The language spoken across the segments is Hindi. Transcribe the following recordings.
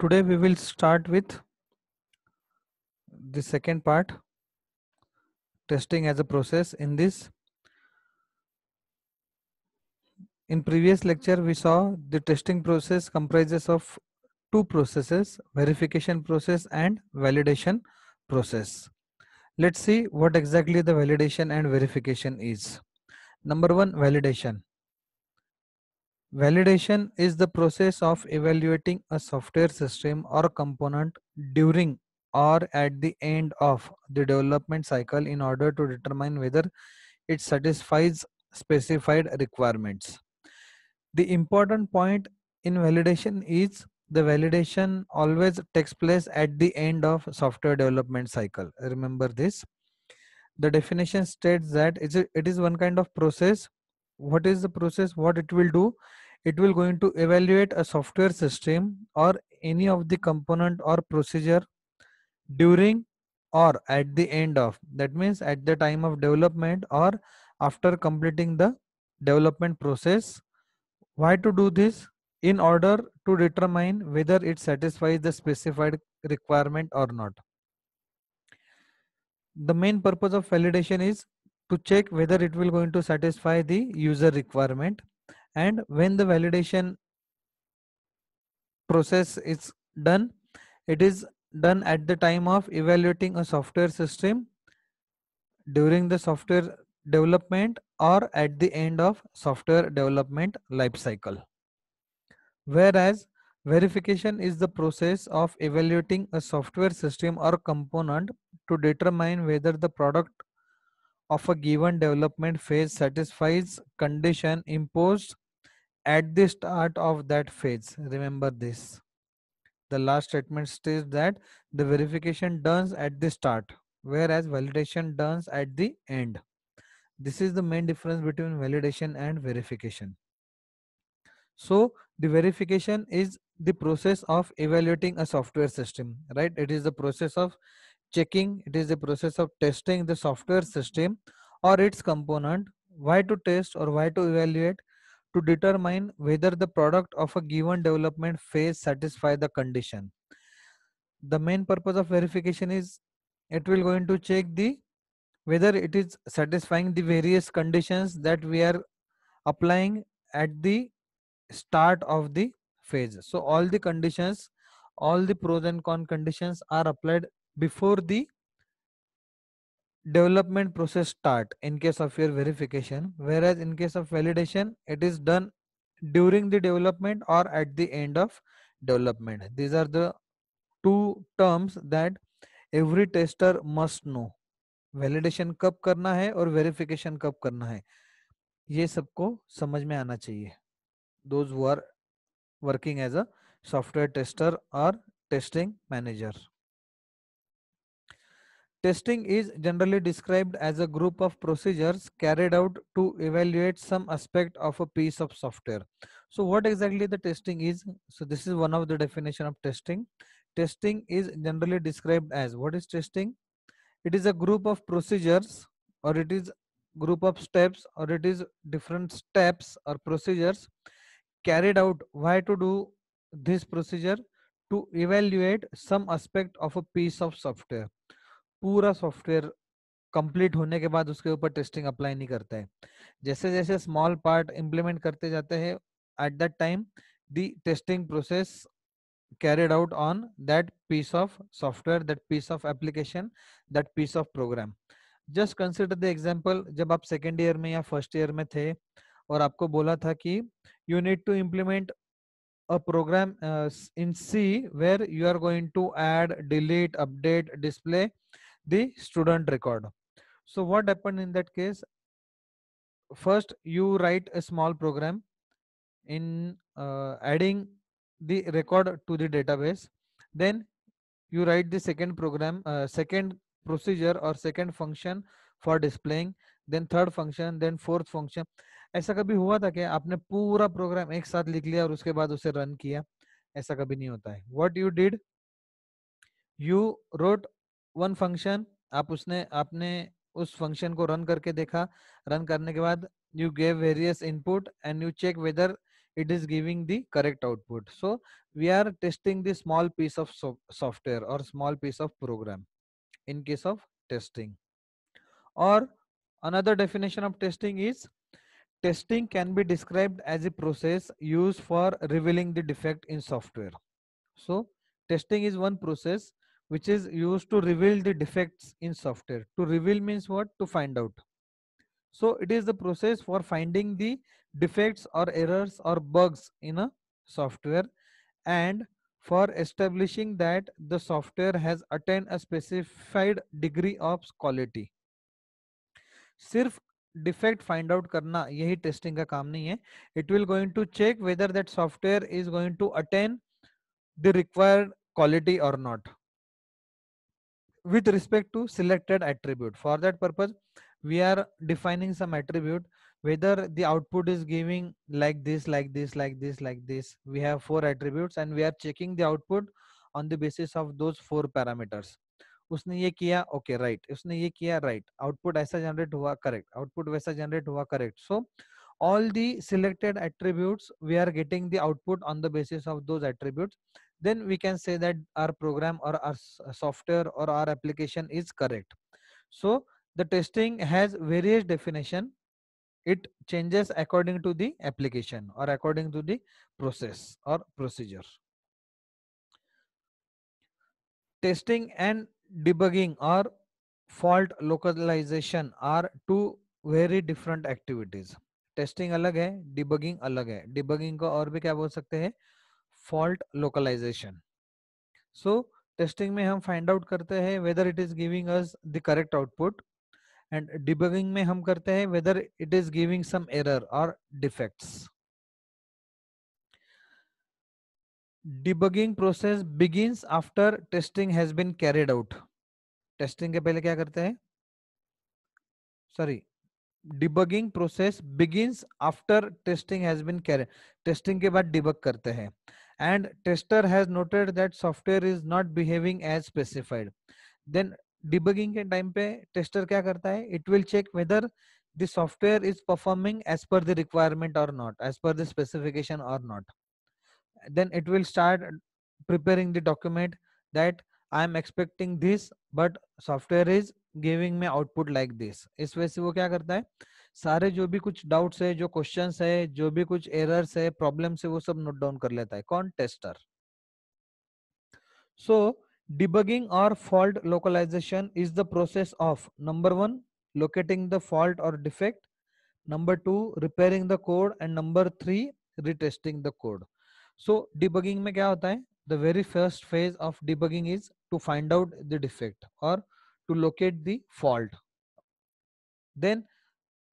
today we will start with the second part testing as a process in this in previous lecture we saw the testing process comprises of two processes verification process and validation process let's see what exactly the validation and verification is number one validation Validation is the process of evaluating a software system or component during or at the end of the development cycle in order to determine whether it satisfies specified requirements. The important point in validation is the validation always takes place at the end of software development cycle. Remember this. The definition states that it is one kind of process what is the process what it will do it will going to evaluate a software system or any of the component or procedure during or at the end of that means at the time of development or after completing the development process why to do this in order to determine whether it satisfies the specified requirement or not the main purpose of validation is to check whether it will going to satisfy the user requirement and when the validation process is done it is done at the time of evaluating a software system during the software development or at the end of software development life cycle whereas verification is the process of evaluating a software system or component to determine whether the product of a given development phase satisfies condition imposed at the start of that phase. Remember this. The last statement states that the verification turns at the start, whereas validation turns at the end. This is the main difference between validation and verification. So the verification is the process of evaluating a software system, right? It is the process of checking, it is the process of testing the software system or its component, why to test or why to evaluate to determine whether the product of a given development phase satisfy the condition. The main purpose of verification is it will going to check the whether it is satisfying the various conditions that we are applying at the start of the phase. So all the conditions, all the pros and con conditions are applied before the development process start in case of your verification whereas in case of validation it is done during the development or at the end of development these are the two terms that every tester must know validation कब करना है और वेरिफिकेशन कब करना है ये सबको समझ में आना चाहिए those who are working as a software tester और testing manager Testing is generally described as a group of procedures carried out to evaluate some aspect of a piece of software. So what exactly the testing is? So this is one of the definition of testing. Testing is generally described as what is testing? It is a group of procedures or it is group of steps or it is different steps or procedures carried out why to do this procedure to evaluate some aspect of a piece of software पूरा सॉफ्टवेयर कंप्लीट होने के बाद उसके ऊपर टेस्टिंग अप्लाई नहीं करता है जैसे जैसे स्मॉल पार्ट इंप्लीमेंट करते जाते हैं at that time testing process carried out on that piece of software that piece of application that piece of program just consider the example जब आप सेकेंड ईयर में या फर्स्ट ईयर में थे और आपको बोला था कि you need to implement a program in C where you are going to add delete update display the student record. So what happened in that case? First, you write a small program in uh, adding the record to the database. Then you write the second program, uh, second procedure or second function for displaying. Then third function, then fourth function. ऐसा कभी हुआ था कि आपने पूरा प्रोग्राम एक साथ लिख लिया और उसके बाद उसे रन किया ऐसा कभी नहीं होता है what you did you wrote one function आप उसने आपने उस फंक्शन को रन करके देखा रन करने के बाद you gave various input and you check whether it is giving the correct output so we are testing the small piece of software और small piece of program in case of testing और another definition of testing is testing can be describe as a process use for revealing the defect in software so testing is one process which is used to reveal the defects in software. To reveal means what? To find out. So it is the process for finding the defects or errors or bugs in a software and for establishing that the software has attained a specified degree of quality. Sirf defect find out karna yehi testing ka काम nahi hai. It will going to check whether that software is going to attain the required quality or not with respect to selected attribute. For that purpose, we are defining some attribute whether the output is giving like this, like this, like this, like this. We have four attributes and we are checking the output on the basis of those four parameters. उसने ये किया ओके okay, राइट right. उसने ये किया राइट आउटपुट ऐसा जनरेट हुआ करेक्ट आउटपुट वैसा जनरेट हुआ correct so all the selected attributes we are getting the output on the basis of those attributes then we can say that our program or our software or our application is correct so the testing has various definition it changes according to the application or according to the process or procedure testing and debugging or fault localization are two very different activities testing alag hai debugging alag hai debugging ko aur bhi kya bol sakte hai fault localization so testing में हम फाइंड आउट करते हैं whether it is giving us the correct output and debugging में हम करते हैं whether it is giving some error और defects debugging process begins after testing has been carried out testing के पहले क्या करते हैं sorry debugging process begins after testing has been carried testing के बाद डिबग करते हैं and tester has noted that software is not behaving as specified then debugging के time pe tester kya karta hai? it will check whether the software is performing as per the requirement or not as per the specification or not then it will start preparing the document that i am expecting this but software is giving me output like this Is way se wo kya karta hai? सारे जो भी कुछ डाउट्स है जो क्वेश्चंस है जो भी कुछ एरर्स है प्रॉब्लम है वो सब नोट डाउन कर लेता है कौन टेस्टर सो डिबगिंग और fault localization is the process of number one locating the fault और defect number two repairing the code and number three retesting the code so debugging में क्या होता है the very first phase of debugging is to find out the defect और to locate the fault then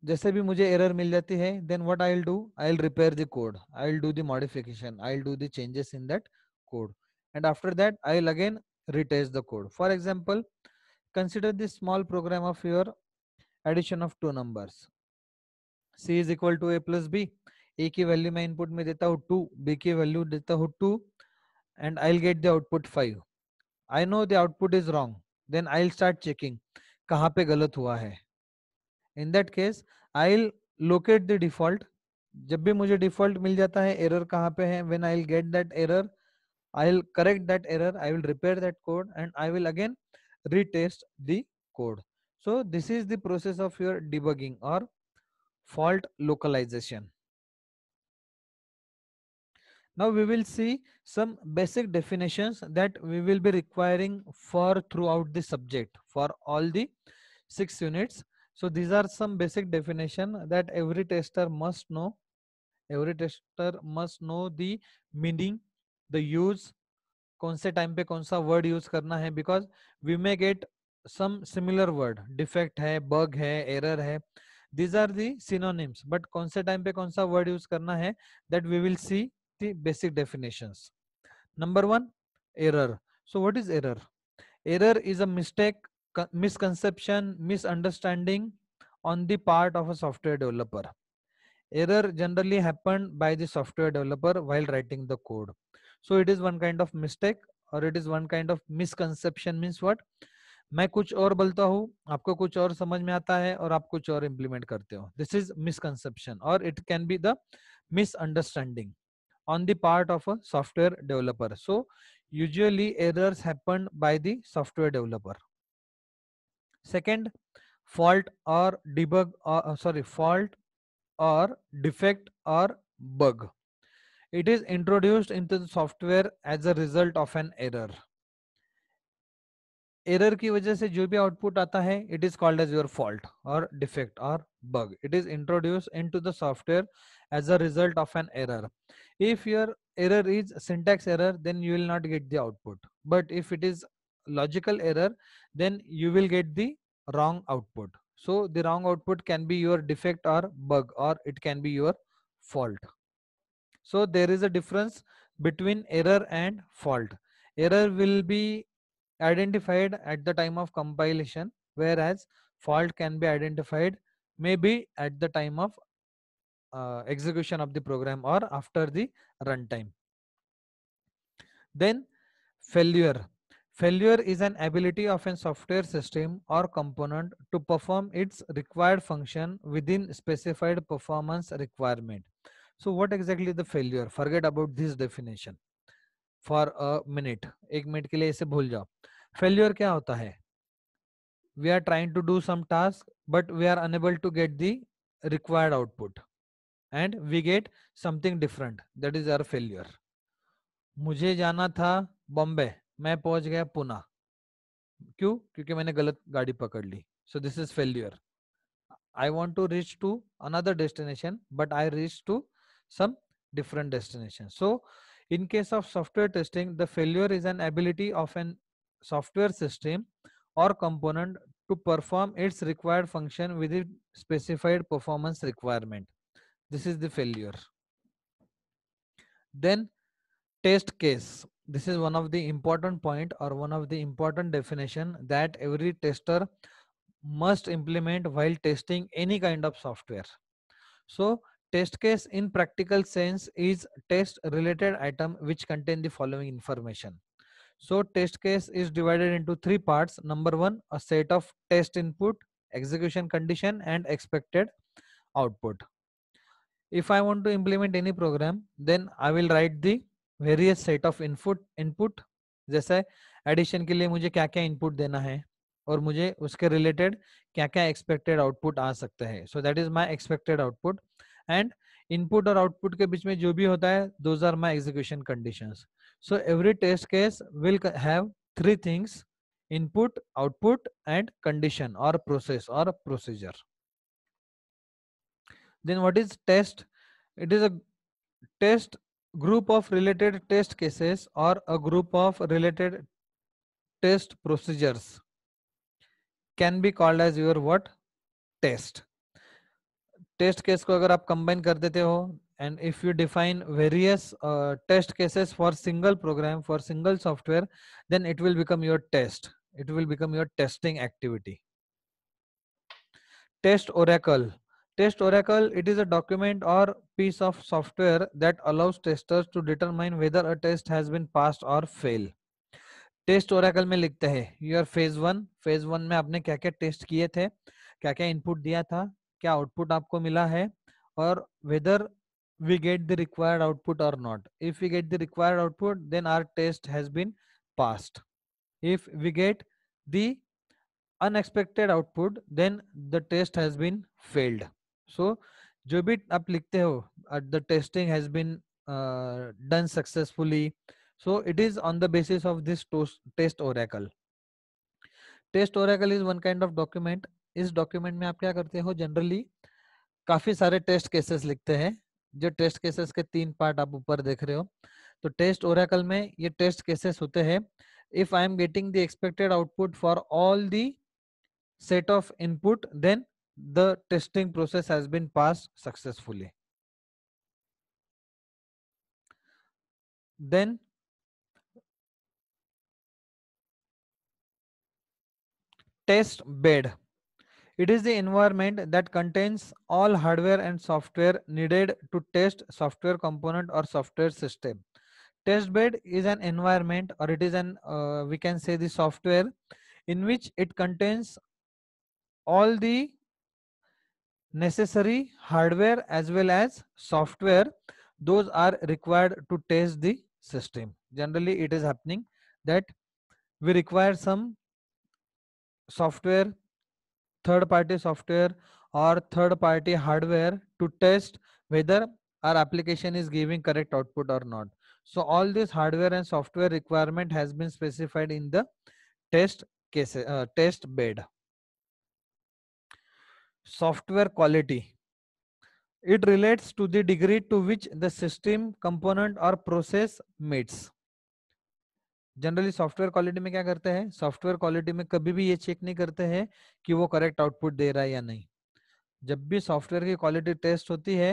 जैसे भी मुझे एरर मिल जाती है then what I will do I will repair the code I will do the modification I will do the changes in that code and after that I will again retest the code for example consider this small program of your addition of two numbers c is equal to a plus b a की वैल्यू मैं इनपुट में देता हूँ टू b की वैल्यू देता हूँ two and I get the output five I know the output is wrong then I start checking कहाँ पे गलत हुआ है in that case I locate the default जब भी मुझे डिफॉल्ट मिल जाता है एरर कहाँ पे है when I get that error I will correct that error I will repair that code and I will again retest the code so this is the process of your debugging और fault localization now we will see some basic definitions that we will be requiring for throughout the subject for all the six units So these are some basic definition that every tester must know. Every tester must know the meaning, the use, कौन से टाइम पे कौन सा वर्ड यूज करना है because we may get some similar word defect है बग है एरर है these are the synonyms but कौन से टाइम पे कौन सा वर्ड यूज करना है that we will see the basic definition number one error so what is error error is a mistake misconception misunderstanding on the part of a software developer error generally happen by the software developer while writing the code so it is one kind of mistake और it is one kind of misconception means what मैं कुछ और बोलता हूँ आपको कुछ और समझ में आता है और आप कुछ और इम्प्लीमेंट करते हो दिस इज मिसकंसेप्शन और it can be the misunderstanding on the part of a software developer so usually errors happen by the software developer second fault or debug sorry uh, uh, sorry fault or defect or bug it is introduced into the software as a result of error की वजह से जो भी आउटपुट आता है it is called as your fault और डिफेक्ट और bug it is introduce in to the software as a result of an error if your error is syntax error then you will not get the output but if it is logical error then you will get the wrong output so the wrong output can be your defect or bug or it can be your fault so there is a difference between error and fault error will be identified at the time of compilation whereas fault can be identified maybe at the time of uh, execution of the program or after the runtime then failure Failure is an ability of a software system or component to perform its required function within specified performance requirement. So what exactly the failure? Forget about this definition for a minute. एक मिनट के लिए इसे भूल जाओ Failure क्या होता है We are trying to do some task but we are unable to get the required output and we get something different. That is our failure. मुझे जाना था बॉम्बे मैं पहुंच गया पुना क्यों क्योंकि मैंने गलत गाड़ी पकड़ ली so this is failure I want to reach to another destination but I reach to some different destination so in case of software testing the failure is an ability of an software system or component to perform its required function within specified performance requirement this is the failure then test case this is one of the important point or one of the important definition that every tester must implement while testing any kind of software. So test case in practical sense is test related item which contain the following information. So test case is divided into three parts. Number one, a set of test input, execution condition and expected output. If I want to implement any program, then I will write the various set of input input जैसे एडिशन के लिए मुझे क्या क्या इनपुट देना है और मुझे उसके रिलेटेड क्या क्या एक्सपेक्टेड आउटपुट आ सकता है so that is my expected output and input और आउटपुट के बीच में जो भी होता है those are my execution condition so every test case will have three things input output and condition or process or procedure then what is test it is a test group of related test cases or a group of related test procedures can be called as your what test test case ko agar aap combine kar dete ho and if you define various uh, test cases for single program for single software then it will become your test it will become your testing activity test oracle Test Oracle, it is a document or piece of software that allows testers to determine whether a test has been passed or fail test oracle mein likhte hai your phase 1 phase 1 mein aapne kya kya test kiye the kya kya input diya tha kya output aapko mila hai or whether we get the required output or not if we get the required output then our test has been passed if we get the unexpected output then the test has been failed so जो भी आप लिखते हो the testing has been done successfully so it is on the basis of this test oracle test oracle is one kind of document इस डॉक्यूमेंट में आप क्या करते हो जनरली काफी सारे टेस्ट केसेस लिखते हैं जो टेस्ट केसेस के तीन पार्ट आप ऊपर देख रहे हो तो टेस्ट ओरेकल में ये टेस्ट केसेस होते हैं if I am getting the expected output for all the set of input then the testing process has been passed successfully. Then test bed. It is the environment that contains all hardware and software needed to test software component or software system. Test bed is an environment or it is an, uh, we can say the software in which it contains all the necessary hardware as well as software those are required to test the system generally it is happening that we require some software third party software or third party hardware to test whether our application is giving correct output or not so all this hardware and software requirement has been specified in the test case uh, test bed software quality. It relates to the degree to which the system, component or process meets. Generally software quality में क्या करते हैं सॉफ्टवेयर क्वालिटी में कभी भी ये चेक नहीं करते हैं कि वो करेक्ट आउटपुट दे रहा है या नहीं जब भी सॉफ्टवेयर की क्वालिटी टेस्ट होती है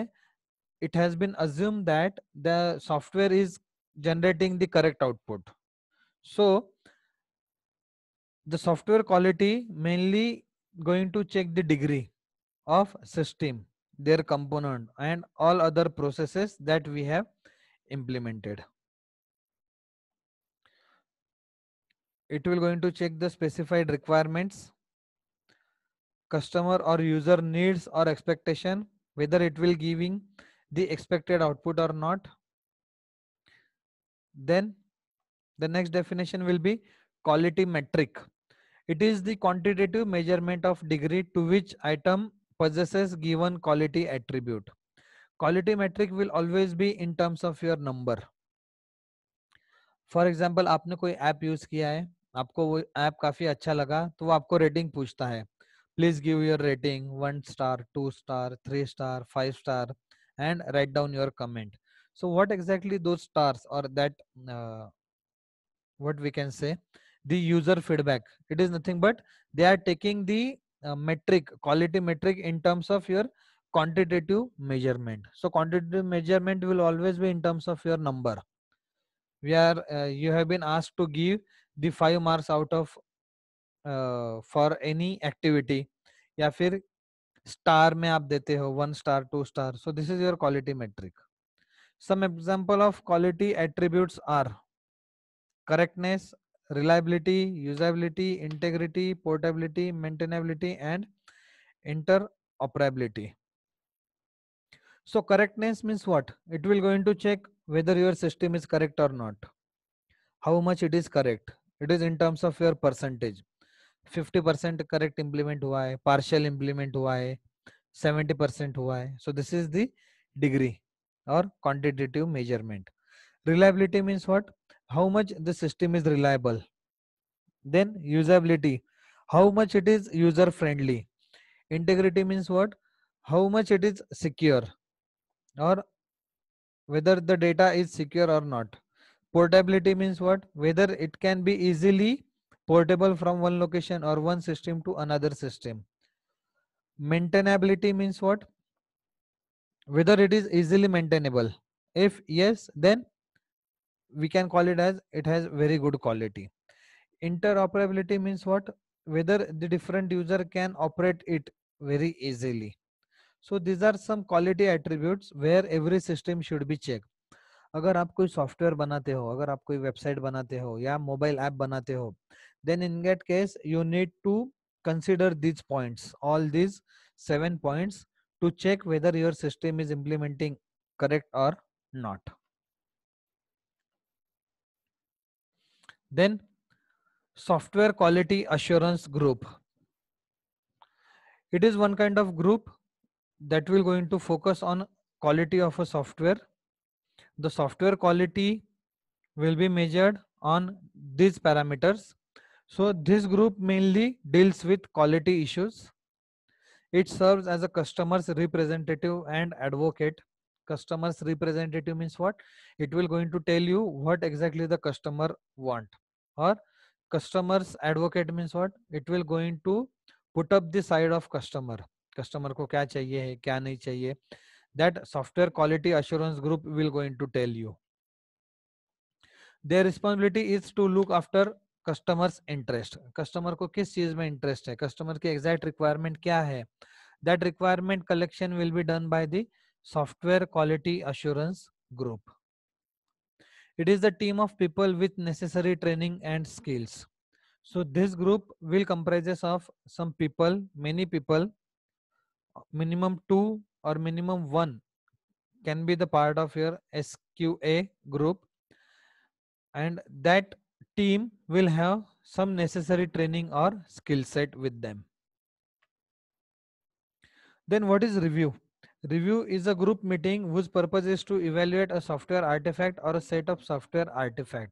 it has been assumed that the software is generating the correct output so the software quality mainly going to check the degree of system, their component and all other processes that we have implemented. It will going to check the specified requirements, customer or user needs or expectation, whether it will giving the expected output or not. Then the next definition will be quality metric. It is the quantitative measurement of degree to which item possesses given quality attribute. Quality metric will always be in terms of your number. For example आपने कोई ऐप यूज किया है आपको वो ऐप काफी अच्छा लगा तो वो आपको रेटिंग पूछता है please give your rating one star two star three star five star and write down your comment so what exactly those stars or that uh, what we can say the user feedback it is nothing but they are taking the Uh, metric quality metric in terms of your quantitative measurement so quantitative measurement will always be in terms of your number we are uh, you have been asked to give the five marks out of uh, for any activity ya fir star में आप dete ho one star, two star. So this is your quality metric. some example of quality attributes are correctness reliability, usability, integrity, portability, maintainability, and interoperability. So correctness means what? It will going to check whether your system is correct or not. How much it is correct? It is in terms of your percentage. 50% correct implement why? partial implement why? 70% why? So this is the degree or quantitative measurement. Reliability means what? how much the system is reliable then usability how much it is user friendly integrity means what how much it is secure or whether the data is secure or not portability means what whether it can be easily portable from one location or one system to another system maintainability means what whether it is easily maintainable if yes then we can call it as it has very good quality interoperability means what whether the different user can operate it very easily so these are some quality attributes where every system should be checked अगर आप कोई सॉफ्टवेयर बनाते हो अगर आप कोई वेबसाइट बनाते हो या मोबाइल ऐप बनाते हो then in get case you need to consider points. Points all these seven points to check whether your system is implementing correct or not. Then software quality assurance group. It is one kind of group that will going to focus on quality of a software. The software quality will be measured on these parameters. So this group mainly deals with quality issues. It serves as a customer's representative and advocate. Customer's representative means what? It will going to tell you what exactly the customer want. or customers advocate means what it will going to put up the side of customer customer ko kya chahiye hai kya nahi chahiye that software quality assurance group will going to tell you their responsibility is to look after customers interest customer ko kis cheez mein interest hai customer ki exact requirement kya hai that requirement collection will be done by the software quality assurance group It is the team of people with necessary training and skills. So this group will comprises of some people, many people, minimum two or minimum one can be the part of your SQA group. And that team will have some necessary training or skill set with them. Then what is review? Review is a group meeting whose purpose is to evaluate a software artifact or a set of software artifact.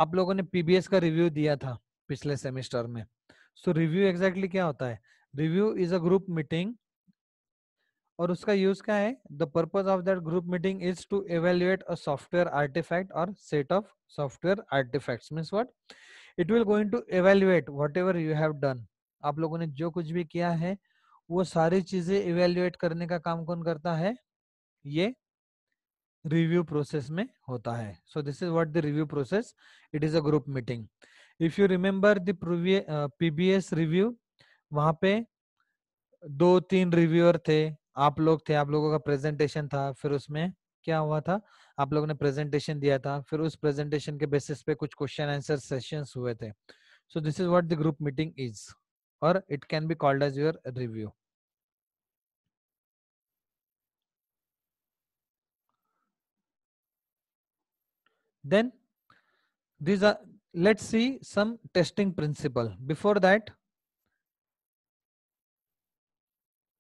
आप लोगों ने पीबीएस का रिव्यू दिया था पिछले सेमेस्टर में सो रिव्यू एग्जैक्टली क्या होता है review is a group meeting और उसका यूज क्या है the purpose of that group meeting is to evaluate a software artifact or set of software artifacts means what it will going to evaluate whatever you have done आप लोगों ने जो कुछ भी किया है वो सारी चीजें इवेल्युएट करने का काम कौन करता है ये रिव्यू प्रोसेस में होता है so this is what the review process it is a group meeting if you remember the PBS review वहां पे दो तीन रिव्यूअर थे आप लोग थे आप लोगों का प्रेजेंटेशन था फिर उसमें क्या हुआ था आप लोगों ने प्रेजेंटेशन दिया था फिर उस प्रेजेंटेशन के बेसिस पे कुछ क्वेश्चन आंसर सेशंस हुए थे so this is what the group meeting is or it can be called as your review then these are let's see some testing principle before that